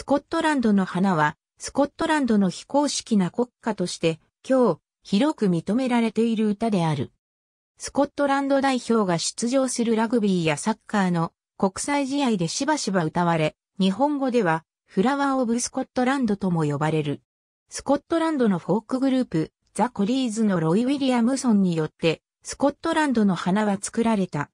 スコットランドの花は、スコットランドの非公式な国歌として、今日、広く認められている歌である。スコットランド代表が出場するラグビーやサッカーの国際試合でしばしば歌われ、日本語では、フラワー・オブ・スコットランドとも呼ばれる。スコットランドのフォークグループ、ザ・コリーズのロイ・ウィリアムソンによって、スコットランドの花は作られた。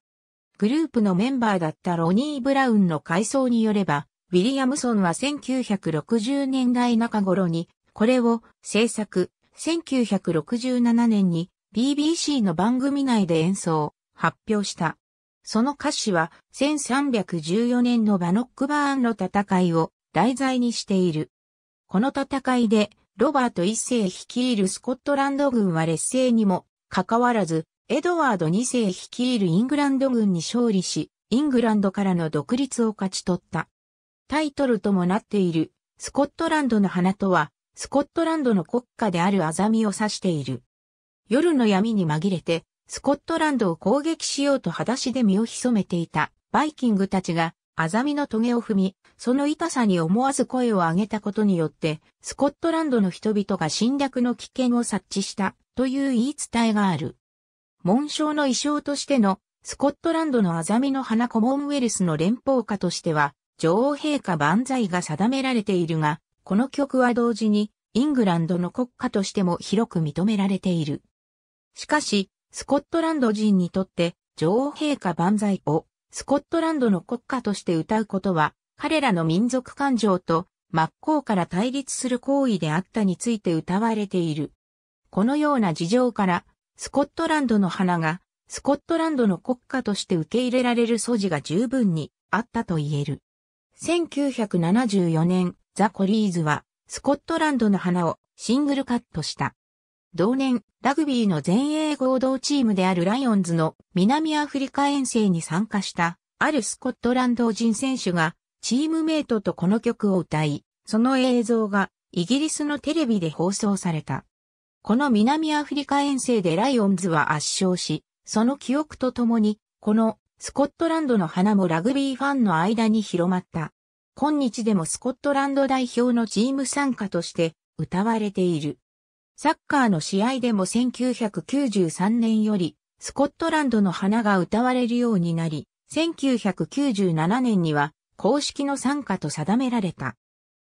グループのメンバーだったロニー・ブラウンの回想によれば、ウィリアムソンは1960年代中頃に、これを制作、1967年に BBC の番組内で演奏、発表した。その歌詞は1314年のバノックバーンの戦いを題材にしている。この戦いでロバート一世率いるスコットランド軍は劣勢にもかかわらず、エドワード二世率いるイングランド軍に勝利し、イングランドからの独立を勝ち取った。タイトルともなっている、スコットランドの花とは、スコットランドの国家であるアザミを指している。夜の闇に紛れて、スコットランドを攻撃しようと裸足で身を潜めていたバイキングたちが、アザミの棘を踏み、その痛さに思わず声を上げたことによって、スコットランドの人々が侵略の危険を察知したという言い伝えがある。紋章の衣装としてのスコットランドのアザミの花コモンウェルスの連邦化としては、女王陛下万歳が定められているが、この曲は同時にイングランドの国歌としても広く認められている。しかし、スコットランド人にとって女王陛下万歳をスコットランドの国歌として歌うことは、彼らの民族感情と真っ向から対立する行為であったについて歌われている。このような事情から、スコットランドの花が、スコットランドの国家として受け入れられる素地が十分にあったと言える。1974年、ザ・コリーズは、スコットランドの花をシングルカットした。同年、ラグビーの全英合同チームであるライオンズの南アフリカ遠征に参加した、あるスコットランド人選手が、チームメイトとこの曲を歌い、その映像がイギリスのテレビで放送された。この南アフリカ遠征でライオンズは圧勝し、その記憶とともに、このスコットランドの花もラグビーファンの間に広まった。今日でもスコットランド代表のチーム参加として歌われている。サッカーの試合でも1993年よりスコットランドの花が歌われるようになり、1997年には公式の参加と定められた。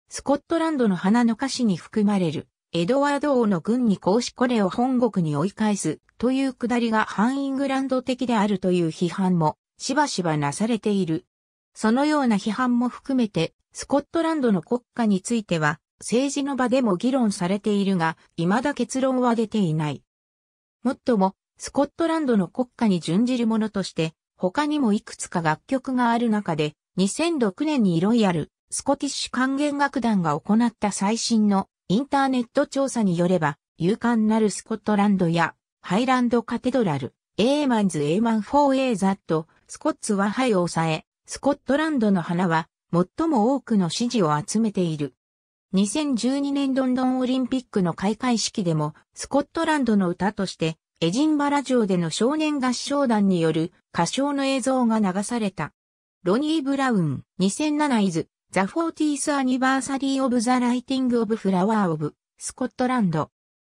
スコットランドの花の歌詞に含まれるエドワード王の軍に公式これを本国に追い返すというくだりが反イングランド的であるという批判もしばしばなされている。そのような批判も含めて、スコットランドの国家については、政治の場でも議論されているが、未だ結論は出ていない。もっとも、スコットランドの国家に準じるものとして、他にもいくつか楽曲がある中で、2006年にロイヤル、スコティッシュ管弦楽団が行った最新のインターネット調査によれば、勇敢なるスコットランドやハイランドカテドラル、エーマンズ・エーマン・フォー・エーザット、スコッツはハイを抑え、スコットランドの花は最も多くの支持を集めている。2012年ロンドンオリンピックの開会式でも、スコットランドの歌として、エジンバラ城での少年合唱団による歌唱の映像が流された。ロニー・ブラウン、2007 is The 40th Anniversary of the Lighting of Flower of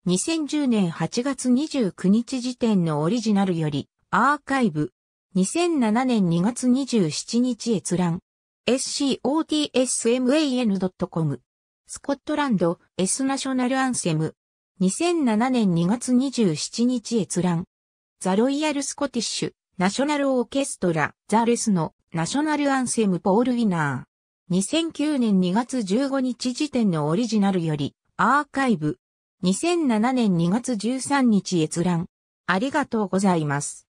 2010年8月29日時点のオリジナルより、アーカイブ。2007年2月27日閲覧。scotsman.com。スコットランド、S ナショナルアンセム。2007年2月27日閲覧。ザ・ロイヤル・スコティッシュ、ナショナル・オーケストラ、ザ・レスの、ナショナル・アンセム・ポール・ウィナー。2009年2月15日時点のオリジナルより、アーカイブ。2007年2月13日閲覧。ありがとうございます。